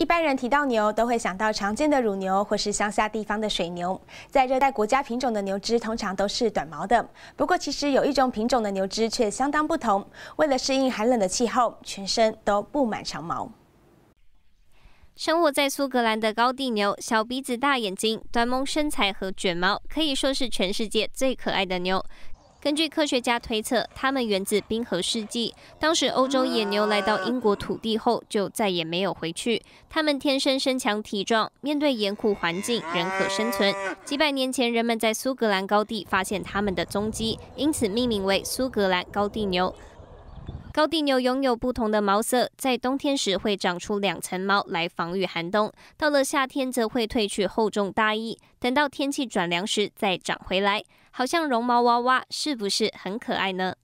一般人提到牛，都会想到常见的乳牛或是乡下地方的水牛。在热带国家，品种的牛只通常都是短毛的。不过，其实有一种品种的牛只却相当不同，为了适应寒冷的气候，全身都布满长毛。生活在苏格兰的高地牛，小鼻子、大眼睛、短毛身材和卷毛，可以说是全世界最可爱的牛。根据科学家推测，它们源自冰河世纪。当时欧洲野牛来到英国土地后，就再也没有回去。它们天生身强体壮，面对严酷环境仍可生存。几百年前，人们在苏格兰高地发现它们的踪迹，因此命名为苏格兰高地牛。高地牛拥有不同的毛色，在冬天时会长出两层毛来防御寒冬；到了夏天，则会褪去厚重大衣，等到天气转凉时再长回来。好像绒毛娃娃，是不是很可爱呢？